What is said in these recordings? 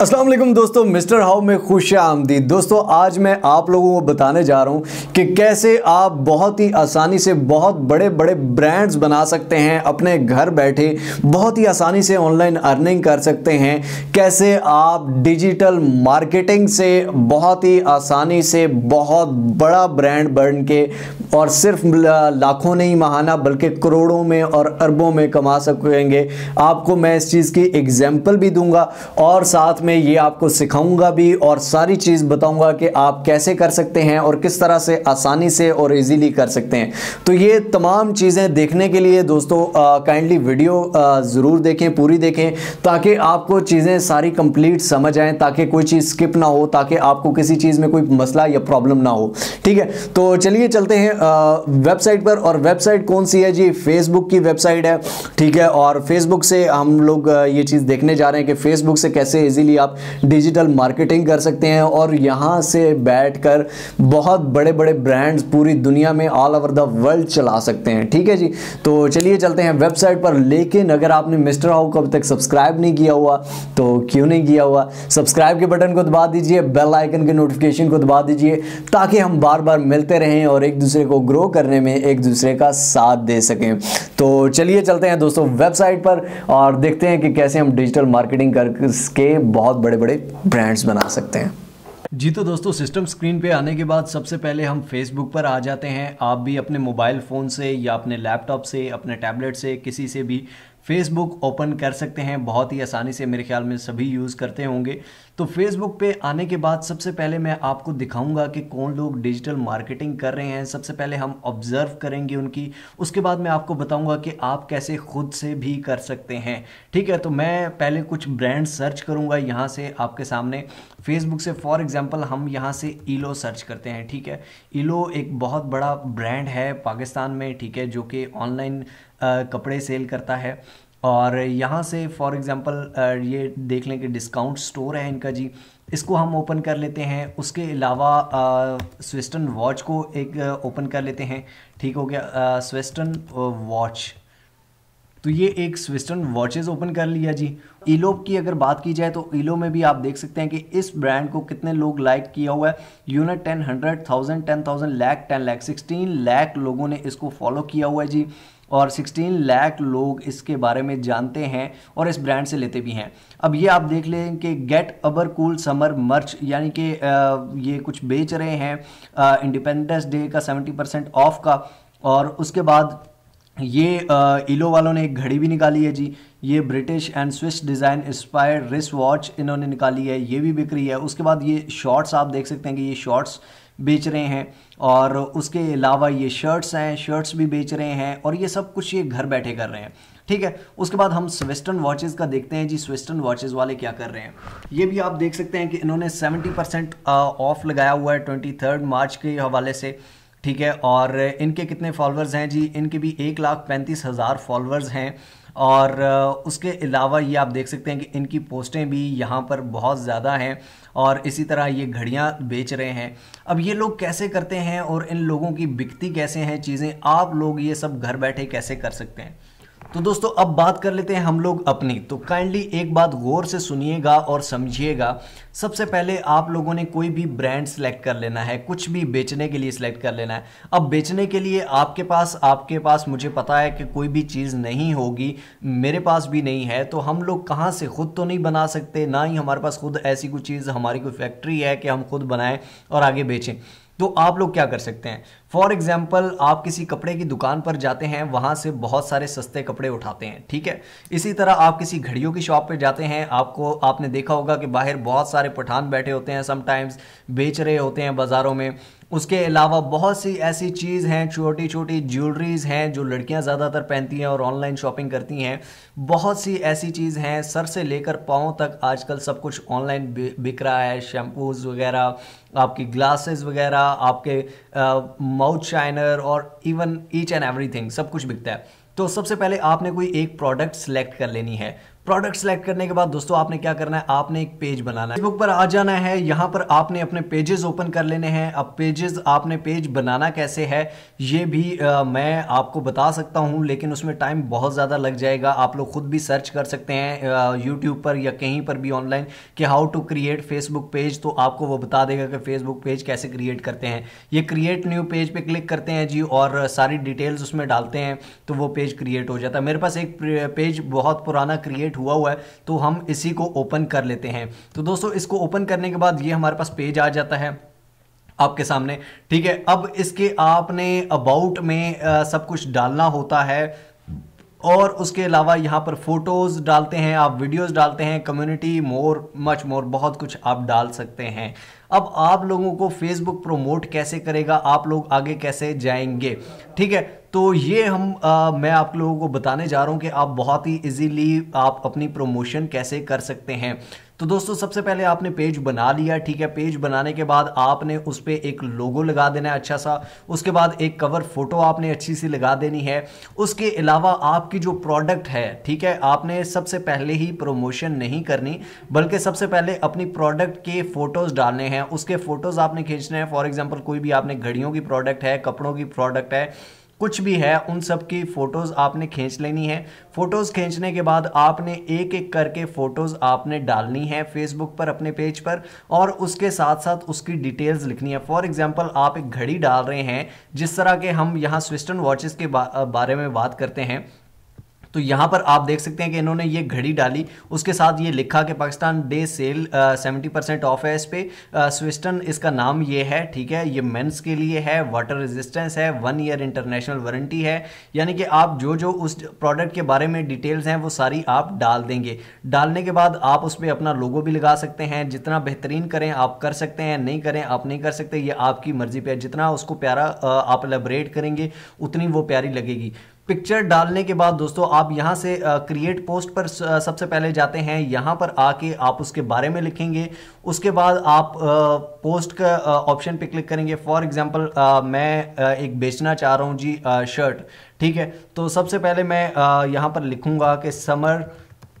असलम दोस्तों mister how में खुश आमदी दोस्तों आज मैं आप लोगों को बताने जा रहा हूँ कि कैसे आप बहुत ही आसानी से बहुत बड़े बड़े ब्रांड्स बना सकते हैं अपने घर बैठे बहुत ही आसानी से ऑनलाइन अर्निंग कर सकते हैं कैसे आप डिजिटल मार्केटिंग से बहुत ही आसानी से बहुत बड़ा ब्रांड बन के और सिर्फ लाखों नहीं महाना बल्कि करोड़ों में और अरबों में कमा सकेंगे आपको मैं इस चीज़ की एग्जाम्पल भी दूंगा और साथ में में ये आपको सिखाऊंगा भी और सारी चीज़ बताऊंगा कि आप कैसे कर सकते हैं और किस तरह से आसानी से और इजीली कर सकते हैं तो ये तमाम चीज़ें देखने के लिए दोस्तों काइंडली वीडियो ज़रूर देखें पूरी देखें ताकि आपको चीज़ें सारी कंप्लीट समझ आएँ ताकि कोई चीज़ स्किप ना हो ताकि आपको किसी चीज़ में कोई मसला या प्रॉब्लम ना हो ठीक है तो चलिए चलते हैं वेबसाइट पर और वेबसाइट कौन सी है जी फेसबुक की वेबसाइट है ठीक है और फेसबुक से हम लोग ये चीज़ देखने जा रहे हैं कि फेसबुक से कैसे इजीली आप डिजिटल मार्केटिंग कर सकते हैं और यहाँ से बैठकर बहुत बड़े बड़े ब्रांड्स पूरी दुनिया में ऑल ओवर द वर्ल्ड चला सकते हैं ठीक है जी तो चलिए चलते हैं वेबसाइट पर लेकिन अगर आपने मिस्टर हाउ को अब तक सब्सक्राइब नहीं किया हुआ तो क्यों नहीं किया हुआ सब्सक्राइब के बटन को दबा दीजिए बेल आइकन के नोटिफिकेशन को दबा दीजिए ताकि हम बार बार मिलते रहें और एक दूसरे को ग्रो करने में एक दूसरे का साथ दे सकें तो चलिए चलते हैं दोस्तों वेबसाइट पर और देखते हैं कि कैसे हम डिजिटल मार्केटिंग करके बहुत बहुत बड़े बड़े ब्रांड्स बना सकते हैं जी तो दोस्तों सिस्टम स्क्रीन पे आने के बाद सबसे पहले हम फेसबुक पर आ जाते हैं आप भी अपने मोबाइल फ़ोन से या अपने लैपटॉप से अपने टैबलेट से किसी से भी फेसबुक ओपन कर सकते हैं बहुत ही आसानी से मेरे ख्याल में सभी यूज़ करते होंगे तो फेसबुक पे आने के बाद सबसे पहले मैं आपको दिखाऊंगा कि कौन लोग डिजिटल मार्केटिंग कर रहे हैं सबसे पहले हम ऑब्जर्व करेंगे उनकी उसके बाद मैं आपको बताऊंगा कि आप कैसे खुद से भी कर सकते हैं ठीक है तो मैं पहले कुछ ब्रांड सर्च करूंगा यहाँ से आपके सामने फेसबुक से फॉर एग्जाम्पल हम यहाँ से ईलो सर्च करते हैं ठीक है ईलो एक बहुत बड़ा ब्रांड है पाकिस्तान में ठीक है जो कि ऑनलाइन कपड़े सेल करता है और यहाँ से फॉर एग्ज़ाम्पल ये देख लें कि डिस्काउंट स्टोर है इनका जी इसको हम ओपन कर लेते हैं उसके अलावा स्वेस्टर्न वॉच को एक ओपन कर लेते हैं ठीक हो गया स्वेस्टर्न वॉच तो ये एक स्विस्टर्न वॉचेस ओपन कर लिया जी ईलो की अगर बात की जाए तो ईलो में भी आप देख सकते हैं कि इस ब्रांड को कितने लोग लाइक किया हुआ है unit ten hundred thousand ten thousand lakh ten lakh sixteen lakh लोगों ने इसको फॉलो किया हुआ है जी और 16 लाख लोग इसके बारे में जानते हैं और इस ब्रांड से लेते भी हैं अब ये आप देख लें कि गेट अबर कूल समर मर्च यानी कि ये कुछ बेच रहे हैं इंडिपेंडेंस डे का 70 परसेंट ऑफ का और उसके बाद ये इलो वालों ने एक घड़ी भी निकाली है जी ये British and Swiss design inspired wrist watch इन्होंने निकाली है ये भी बिक रही है उसके बाद ये शॉर्ट्स आप देख सकते हैं कि ये शॉर्ट्स बेच रहे हैं और उसके अलावा ये शर्ट्स हैं शर्ट्स भी बेच रहे हैं और ये सब कुछ ये घर बैठे कर रहे हैं ठीक है उसके बाद हम स्वेस्टर्न वॉचेस का देखते हैं जी स्वेस्टर्न वॉचेस वाले क्या कर रहे हैं ये भी आप देख सकते हैं कि इन्होंने 70 परसेंट ऑफ लगाया हुआ है ट्वेंटी थर्ड मार्च के हवाले से ठीक है और इनके कितने फॉलोअर्स हैं जी इनके भी एक लाख पैंतीस हज़ार फॉलोअर्स हैं और उसके अलावा ये आप देख सकते हैं कि इनकी पोस्टें भी यहाँ पर बहुत ज़्यादा हैं और इसी तरह ये घड़ियाँ बेच रहे हैं अब ये लोग कैसे करते हैं और इन लोगों की बिकती कैसे हैं चीज़ें आप लोग ये सब घर बैठे कैसे कर सकते हैं तो दोस्तों अब बात कर लेते हैं हम लोग अपनी तो काइंडली एक बात गौर से सुनिएगा और समझिएगा सबसे पहले आप लोगों ने कोई भी ब्रांड सेलेक्ट कर लेना है कुछ भी बेचने के लिए सिलेक्ट कर लेना है अब बेचने के लिए आपके पास आपके पास मुझे पता है कि कोई भी चीज़ नहीं होगी मेरे पास भी नहीं है तो हम लोग कहाँ से खुद तो नहीं बना सकते ना ही हमारे पास खुद ऐसी कोई चीज़ हमारी कोई फैक्ट्री है कि हम खुद बनाएं और आगे बेचें तो आप लोग क्या कर सकते हैं फॉर एग्जाम्पल आप किसी कपड़े की दुकान पर जाते हैं वहाँ से बहुत सारे सस्ते कपड़े उठाते हैं ठीक है इसी तरह आप किसी घड़ियों की शॉप पर जाते हैं आपको आपने देखा होगा कि बाहर बहुत सारे पठान बैठे होते हैं समटाइम्स बेच रहे होते हैं बाज़ारों में उसके अलावा बहुत सी ऐसी चीज़ हैं छोटी छोटी ज्वेलरीज हैं जो लड़कियां ज़्यादातर पहनती हैं और ऑनलाइन शॉपिंग करती हैं बहुत सी ऐसी चीज़ हैं सर से लेकर पाँव तक आजकल सब कुछ ऑनलाइन बिक रहा है शैम्पूज़ वगैरह आपकी ग्लासेस वगैरह आपके माउथ शाइनर और इवन ईच एंड एवरी सब कुछ बिकता है तो सबसे पहले आपने कोई एक प्रोडक्ट सेलेक्ट कर लेनी है प्रोडक्ट सेलेक्ट करने के बाद दोस्तों आपने क्या करना है आपने एक पेज बनाना है फेसबुक पर आ जाना है यहाँ पर आपने अपने पेजेस ओपन कर लेने हैं अब पेजेस आपने पेज बनाना कैसे है ये भी आ, मैं आपको बता सकता हूँ लेकिन उसमें टाइम बहुत ज़्यादा लग जाएगा आप लोग खुद भी सर्च कर सकते हैं यूट्यूब पर या कहीं पर भी ऑनलाइन कि how to create Facebook page तो आपको वो बता देगा कि फेसबुक पेज कैसे क्रिएट करते हैं ये क्रिएट न्यू पेज पे क्लिक करते हैं जी और सारी डिटेल्स उसमें डालते हैं तो वो पेज क्रिएट हो जाता है मेरे पास एक पेज बहुत पुराना क्रिएट हुआ हुआ है तो हम इसी को ओपन कर लेते हैं तो दोस्तों इसको ओपन करने के बाद ये हमारे पास पेज आ जाता है आपके सामने ठीक है अब इसके आपने अबाउट में आ, सब कुछ डालना होता है और उसके अलावा यहाँ पर फोटोज़ डालते हैं आप वीडियोस डालते हैं कम्युनिटी मोर मच मोर बहुत कुछ आप डाल सकते हैं अब आप लोगों को फेसबुक प्रोमोट कैसे करेगा आप लोग आगे कैसे जाएंगे ठीक है तो ये हम आ, मैं आप लोगों को बताने जा रहा हूँ कि आप बहुत ही इजीली आप अपनी प्रमोशन कैसे कर सकते हैं तो दोस्तों सबसे पहले आपने पेज बना लिया ठीक है पेज बनाने के बाद आपने उस पर एक लोगो लगा देना है अच्छा सा उसके बाद एक कवर फोटो आपने अच्छी सी लगा देनी है उसके अलावा आपकी जो प्रोडक्ट है ठीक है आपने सबसे पहले ही प्रमोशन नहीं करनी बल्कि सबसे पहले अपनी प्रोडक्ट के फ़ोटोज़ डालने हैं उसके फ़ोटोज़ आपने खींचने हैं फॉर एग्ज़ाम्पल कोई भी आपने घड़ियों की प्रोडक्ट है कपड़ों की प्रोडक्ट है कुछ भी है उन सब की फ़ोटोज़ आपने खींच लेनी है फ़ोटोज़ खींचने के बाद आपने एक एक करके फ़ोटोज़ आपने डालनी है फेसबुक पर अपने पेज पर और उसके साथ साथ उसकी डिटेल्स लिखनी है फॉर एग्जाम्पल आप एक घड़ी डाल रहे हैं जिस तरह के हम यहाँ स्विस्टन वॉचेस के बा, बारे में बात करते हैं तो यहाँ पर आप देख सकते हैं कि इन्होंने ये घड़ी डाली उसके साथ ये लिखा कि Pakistan day sale seventy percent off है इस पर स्विस्टन इसका नाम ये है ठीक है ये मेन्स के लिए है वाटर रेजिस्टेंस है वन ईयर इंटरनेशनल वारंटी है यानी कि आप जो जो उस प्रोडक्ट के बारे में डिटेल्स हैं वो सारी आप डाल देंगे डालने के बाद आप उस पर अपना लोगो भी लगा सकते हैं जितना बेहतरीन करें आप कर सकते हैं नहीं करें आप नहीं कर सकते ये आपकी मर्जी पर है जितना उसको प्यारा आप एलेबरेट करेंगे उतनी वो प्यारी लगेगी पिक्चर डालने के बाद दोस्तों आप यहाँ से क्रिएट पोस्ट पर सबसे पहले जाते हैं यहाँ पर आके आप उसके बारे में लिखेंगे उसके बाद आप पोस्ट का ऑप्शन पे क्लिक करेंगे फॉर एग्जांपल मैं एक बेचना चाह रहा हूँ जी शर्ट ठीक है तो सबसे पहले मैं यहाँ पर लिखूँगा कि समर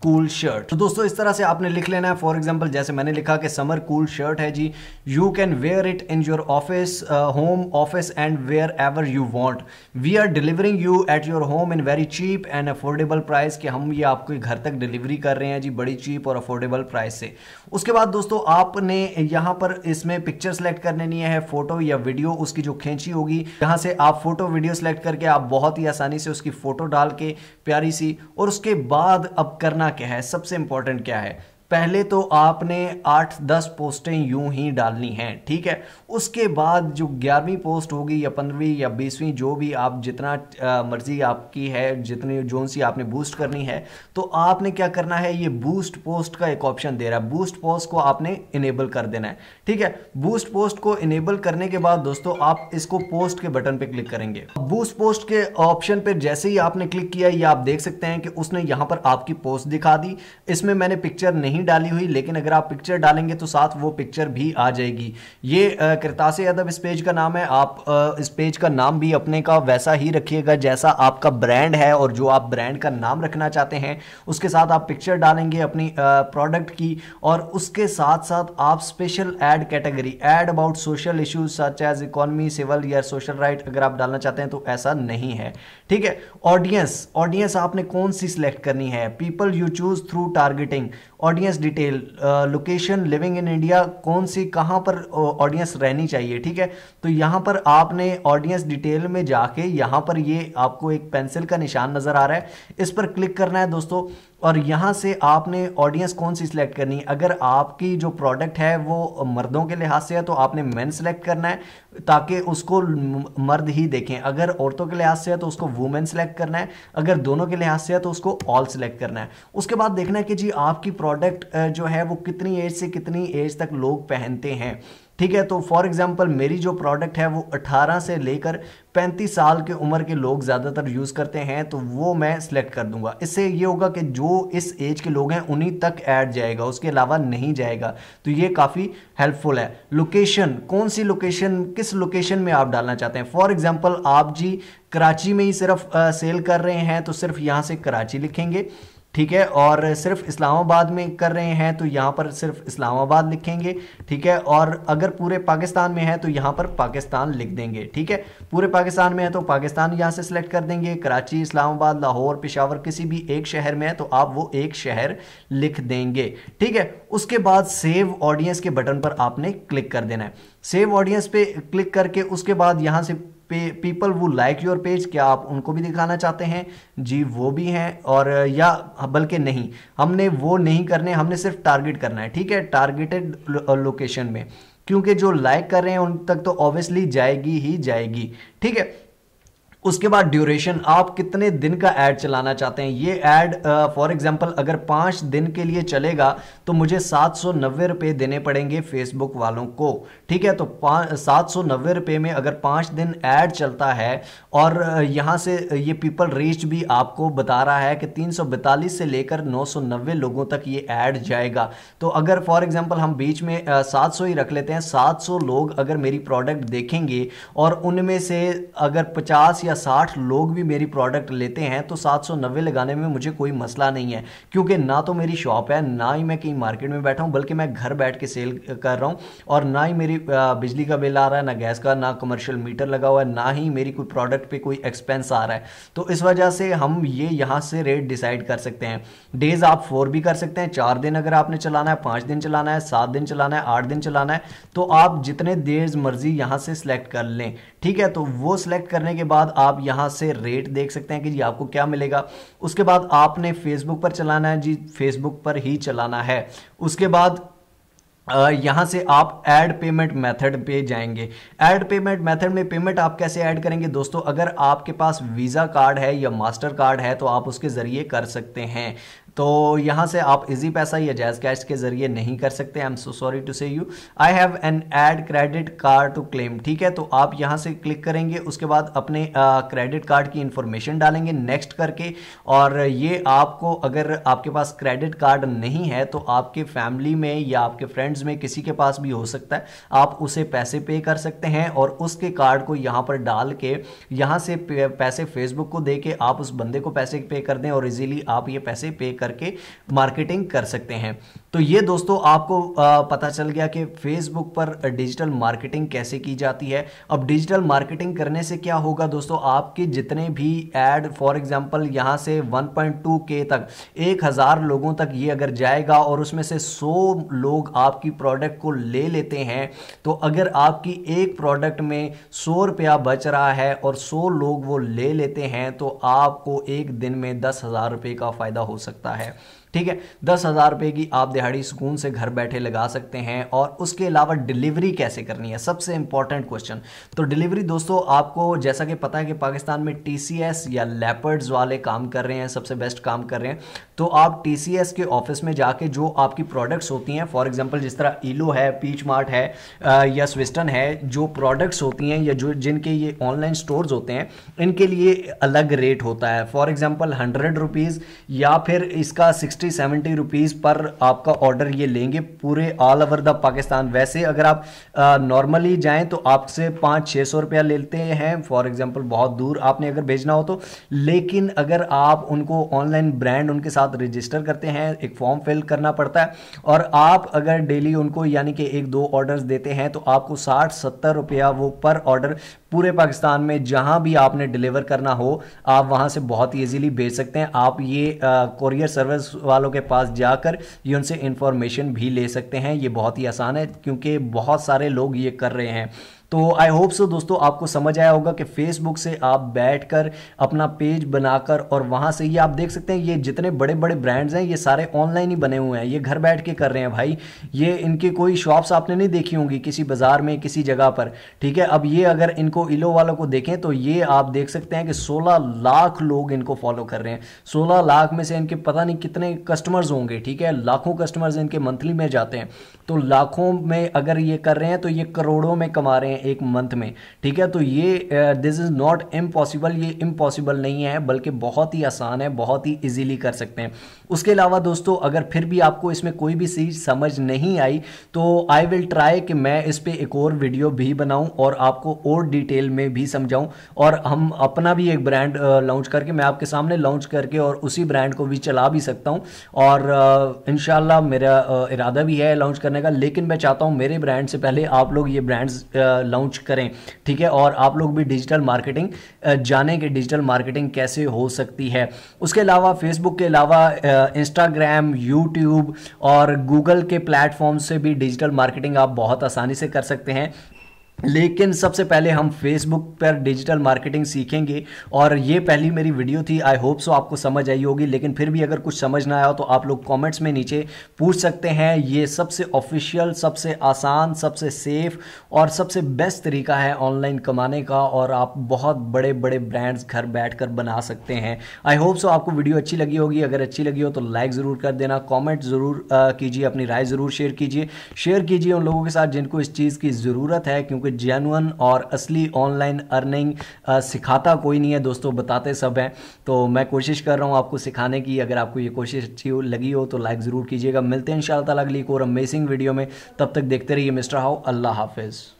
कूल शर्ट तो दोस्तों इस तरह से आपने लिख लेना है फॉर एग्जाम्पल जैसे मैंने लिखा कि समर कूल शर्ट है जी you can wear it in your office home office and wherever you want we are delivering you at your home in very cheap and affordable price कि हम ये आपके घर तक डिलीवरी कर रहे हैं जी बड़ी चीप और अफोर्डेबल प्राइस से उसके बाद दोस्तों आपने यहाँ पर इसमें पिक्चर सेलेक्ट करने नहीं है फोटो या वीडियो उसकी जो खींची होगी यहाँ से आप फोटो वीडियो सेलेक्ट करके आप बहुत ही आसानी से उसकी फोटो डाल के प्यारी सी और उसके बाद अब करना करना क्या है सबसे इंपॉर्टेंट क्या है पहले तो आपने आठ दस पोस्टें यूं ही डालनी हैं ठीक है उसके बाद जो ग्यारहवीं पोस्ट होगी या पंद्रहवीं या बीसवीं जो भी आप जितना मर्जी आपकी है जितनी जोन सी आपने बूस्ट करनी है तो आपने क्या करना है ये बूस्ट पोस्ट का एक ऑप्शन दे रहा है बूस्ट पोस्ट को आपने इनेबल कर देना है ठीक है बूस्ट पोस्ट को इनेबल करने के बाद दोस्तों आप इसको पोस्ट के बटन पर क्लिक करेंगे बूस्ट पोस्ट के ऑप्शन पर जैसे ही आपने क्लिक किया ये आप देख सकते हैं कि उसने यहाँ पर आपकी पोस्ट दिखा दी इसमें मैंने पिक्चर नहीं नहीं डाली हुई लेकिन अगर आप पिक्चर डालेंगे तो साथ वो पिक्चर भी आ जाएगी ये कृतास यादव इस पेज का नाम है आप इस पेज का नाम भी अपने का वैसा ही रखिएगा जैसा आपका ब्रांड है और जो आप ब्रांड का नाम रखना चाहते हैं उसके साथ आप पिक्चर डालेंगे अपनी प्रोडक्ट की और उसके साथ साथ आप special ad category ad about social issues such as economy civil या सोशल राइट अगर आप डालना चाहते हैं तो ऐसा नहीं है ठीक है ऑडियंस ऑडियंस आपने कौन सी सिलेक्ट करनी है people you choose through targeting audience audience detail location living in India कौन सी कहाँ पर ऑडियंस uh, रहनी चाहिए ठीक है तो यहाँ पर आपने ऑडियंस डिटेल में जाके यहाँ पर ये आपको एक पेंसिल का निशान नज़र आ रहा है इस पर क्लिक करना है दोस्तों और यहाँ से आपने ऑडियंस कौन सी सिलेक्ट करनी है अगर आपकी जो प्रोडक्ट है वो मर्दों के लिहाज से है तो आपने मैन सेलेक्ट करना है ताकि उसको मर्द ही देखें अगर औरतों के लिहाज से है तो उसको वुमेन सेलेक्ट करना है अगर दोनों के लिहाज से है तो उसको ऑल सेलेक्ट करना है उसके बाद देखना है कि जी आपकी प्रोडक्ट जो है वो कितनी एज से कितनी एज तक लोग पहनते हैं ठीक है तो फॉर एग्जांपल मेरी जो प्रोडक्ट है वो 18 से लेकर 35 साल के उम्र के लोग ज़्यादातर यूज़ करते हैं तो वो मैं सिलेक्ट कर दूंगा इससे ये होगा कि जो इस एज के लोग हैं उन्हीं तक ऐड जाएगा उसके अलावा नहीं जाएगा तो ये काफ़ी हेल्पफुल है लोकेशन कौन सी लोकेशन किस लोकेशन में आप डालना चाहते हैं फॉर एग्ज़ाम्पल आप जी कराची में ही सिर्फ आ, सेल कर रहे हैं तो सिर्फ यहाँ से कराची लिखेंगे ठीक है और सिर्फ इस्लामाबाद में कर रहे हैं तो यहाँ पर सिर्फ इस्लामाबाद लिखेंगे ठीक है और अगर पूरे पाकिस्तान में है तो यहाँ पर पाकिस्तान लिख देंगे ठीक है पूरे पाकिस्तान में है तो पाकिस्तान यहाँ से सिलेक्ट कर देंगे कराची इस्लामाबाद लाहौर पिशावर किसी भी एक शहर में है तो आप वो एक शहर लिख देंगे ठीक है उसके बाद सेव ऑडियंस के बटन पर आपने क्लिक कर देना है सेव ऑडियंस पे क्लिक करके उसके बाद यहाँ से पीपल वो लाइक योर पेज क्या आप उनको भी दिखाना चाहते हैं जी वो भी हैं और या बल्कि नहीं हमने वो नहीं करने हमने सिर्फ टारगेट करना है ठीक है टारगेटेड लोकेशन uh, में क्योंकि जो लाइक कर रहे हैं उन तक तो ऑब्वियसली जाएगी ही जाएगी ठीक है उसके बाद ड्यूरेशन आप कितने दिन का ऐड चलाना चाहते हैं ये ऐड फॉर एग्जांपल अगर पाँच दिन के लिए चलेगा तो मुझे सात सौ नब्बे रुपये देने पड़ेंगे फेसबुक वालों को ठीक है तो सात सौ नब्बे रुपये में अगर पाँच दिन ऐड चलता है और यहाँ से ये पीपल रीच भी आपको बता रहा है कि तीन सौ बैतालीस से लेकर नौ सौ नब्बे लोगों तक ये ऐड जाएगा तो अगर फॉर एग्जाम्पल हम बीच में सात सौ ही रख लेते हैं सात सौ लोग अगर मेरी प्रोडक्ट देखेंगे और उनमें से अगर पचास या या साठ लोग भी मेरी प्रोडक्ट लेते हैं तो सात सौ नब्बे लगाने में मुझे कोई मसला नहीं है क्योंकि ना तो मेरी शॉप है ना ही मैं कहीं मार्केट में बैठा हूँ बल्कि मैं घर बैठ के सेल कर रहा हूँ और ना ही मेरी बिजली का बिल आ रहा है ना गैस का ना कमर्शियल मीटर लगा हुआ है ना ही मेरी कोई प्रोडक्ट पर कोई एक्सपेंस आ रहा है तो इस वजह से हम ये यहाँ से रेट डिसाइड कर सकते हैं डेज आप फोर भी कर सकते हैं चार दिन अगर आपने चलाना है पाँच दिन चलाना है सात दिन चलाना है आठ दिन चलाना है तो आप जितने देर मर्जी यहाँ से सिलेक्ट कर लें ठीक है तो वो सिलेक्ट करने के बाद आप यहाँ से रेट देख सकते हैं कि जी आपको क्या मिलेगा उसके बाद आपने फेसबुक पर चलाना है जी फेसबुक पर ही चलाना है उसके बाद यहाँ से आप ऐड पेमेंट मेथड पे जाएंगे ऐड पेमेंट मेथड में पेमेंट आप कैसे ऐड करेंगे दोस्तों अगर आपके पास वीज़ा कार्ड है या मास्टर कार्ड है तो आप उसके ज़रिए कर सकते हैं तो यहाँ से आप इजी पैसा या जैज कैश के जरिए नहीं कर सकते I am so sorry to say you I have an add credit card to claim ठीक है तो आप यहाँ से क्लिक करेंगे उसके बाद अपने क्रेडिट कार्ड की इंफॉर्मेशन डालेंगे नेक्स्ट करके और ये आपको अगर आपके पास क्रेडिट कार्ड नहीं है तो आपके फैमिली में या आपके फ्रेंड्स में किसी के पास भी हो सकता है आप उसे पैसे पे कर सकते हैं और उसके कार्ड को यहाँ पर डाल के यहाँ से पैसे फेसबुक को दे के आप उस बंदे को पैसे पे कर दें और इजीली आप ये पैसे पे कर करके मार्केटिंग कर सकते हैं तो ये दोस्तों आपको पता चल गया कि फेसबुक पर डिजिटल मार्केटिंग कैसे की जाती है अब डिजिटल मार्केटिंग करने से क्या होगा दोस्तों आपके जितने भी एड फॉर एग्जांपल यहाँ से 1.2 के तक 1000 लोगों तक ये अगर जाएगा और उसमें से 100 लोग आपकी प्रोडक्ट को ले लेते हैं तो अगर आपकी एक प्रोडक्ट में सौ रुपया बच रहा है और सौ लोग वो ले लेते हैं तो आपको एक दिन में दस हज़ार रुपये का फ़ायदा हो सकता है है ठीक है दस हज़ार रुपये की आप दिहाड़ी सुकून से घर बैठे लगा सकते हैं और उसके अलावा डिलीवरी कैसे करनी है सबसे इंपॉर्टेंट क्वेश्चन तो डिलीवरी दोस्तों आपको जैसा कि पता है कि पाकिस्तान में टी या लेपर्ड्स वाले काम कर रहे हैं सबसे बेस्ट काम कर रहे हैं तो आप टी के ऑफिस में जाके जो आपकी प्रोडक्ट्स होती हैं फॉर एग्जाम्पल जिस तरह ईलो है पीच मार्ट है या स्विस्टन है जो प्रोडक्ट्स होती हैं या जो जिनके ये ऑनलाइन स्टोर होते हैं इनके लिए अलग रेट होता है फॉर एग्जाम्पल हंड्रेड रुपीज़ या फिर इसका सिक्स सिक्सटी सेवेंटी रुपीज़ पर आपका ऑर्डर ये लेंगे पूरे ऑल ओवर द पाकिस्तान वैसे अगर आप नॉर्मली जाएँ तो आपसे पाँच छः सौ रुपया लेते हैं फॉर एग्जाम्पल बहुत दूर आपने अगर भेजना हो तो लेकिन अगर आप उनको ऑनलाइन ब्रांड उनके साथ रजिस्टर करते हैं एक फॉर्म फिल करना पड़ता है और आप अगर डेली उनको यानी कि एक दो ऑर्डर देते हैं तो आपको साठ सत्तर रुपया वो पर ऑर्डर पूरे पाकिस्तान में जहां भी आपने डिलीवर करना हो आप वहां से बहुत ईजिली भेज सकते हैं आप ये कोरियर सर्विस वालों के पास जाकर ये उनसे इंफॉर्मेशन भी ले सकते हैं ये बहुत ही आसान है क्योंकि बहुत सारे लोग ये कर रहे हैं तो आई होप सो दोस्तों आपको समझ आया होगा कि फेसबुक से आप बैठकर अपना पेज बनाकर और वहाँ से ये आप देख सकते हैं ये जितने बड़े बड़े ब्रांड्स हैं ये सारे ऑनलाइन ही बने हुए हैं ये घर बैठ के कर रहे हैं भाई ये इनकी कोई शॉप्स आपने नहीं देखी होंगी किसी बाज़ार में किसी जगह पर ठीक है अब ये अगर इनको इलो वालों को देखें तो ये आप देख सकते हैं कि सोलह लाख लोग इनको फॉलो कर रहे हैं सोलह लाख में से इनके पता नहीं कितने कस्टमर्स होंगे ठीक है लाखों कस्टमर्स इनके मंथली में जाते हैं तो लाखों में अगर ये कर रहे हैं तो ये करोड़ों में कमा रहे हैं एक मंथ में ठीक है तो ये दिस इज़ नॉट इम्पॉसिबल ये इम्पॉसिबल नहीं है बल्कि बहुत ही आसान है बहुत ही ईजीली कर सकते हैं उसके अलावा दोस्तों अगर फिर भी आपको इसमें कोई भी चीज़ समझ नहीं आई तो आई विल ट्राई कि मैं इस पर एक और वीडियो भी बनाऊं और आपको और डिटेल में भी समझाऊं और हम अपना भी एक ब्रांड लॉन्च uh, करके मैं आपके सामने लॉन्च करके और उसी ब्रांड को भी चला भी सकता हूं और uh, इन मेरा uh, इरादा भी है लॉन्च करने का लेकिन मैं चाहता हूं मेरे ब्रांड से पहले आप लोग ये ब्रांड्स लॉन्च करें ठीक है और आप लोग भी डिजिटल मार्केटिंग जाने कि डिजिटल मार्केटिंग कैसे हो सकती है उसके अलावा फेसबुक के अलावा इंस्टाग्राम यूट्यूब और गूगल के प्लेटफॉर्म से भी डिजिटल मार्केटिंग आप बहुत आसानी से कर सकते हैं लेकिन सबसे पहले हम फेसबुक पर डिजिटल मार्केटिंग सीखेंगे और ये पहली मेरी वीडियो थी आई होप सो आपको समझ आई होगी लेकिन फिर भी अगर कुछ समझ ना आया हो तो आप लोग कमेंट्स में नीचे पूछ सकते हैं ये सबसे ऑफिशियल सबसे आसान सबसे सेफ और सबसे बेस्ट तरीका है ऑनलाइन कमाने का और आप बहुत बड़े बड़े ब्रांड्स घर बैठ कर बना सकते हैं आई होप सो आपको वीडियो अच्छी लगी होगी अगर अच्छी लगी हो तो लाइक ज़रूर कर देना कॉमेंट ज़रूर कीजिए अपनी राय ज़रूर शेयर कीजिए शेयर कीजिए उन लोगों के साथ जिनको इस चीज़ की ज़रूरत है क्योंकि कोई जेनुअन और असली ऑनलाइन अर्निंग सिखाता कोई नहीं है दोस्तों बताते सब हैं तो मैं कोशिश कर रहा हूँ आपको सिखाने की अगर आपको ये कोशिश अच्छी लगी हो तो लाइक ज़रूर कीजिएगा मिलते हैं इन शाला अगली एक और अमेजिंग वीडियो में तब तक देखते रहिए मिस्टर हाउ अल्लाह हाफिज़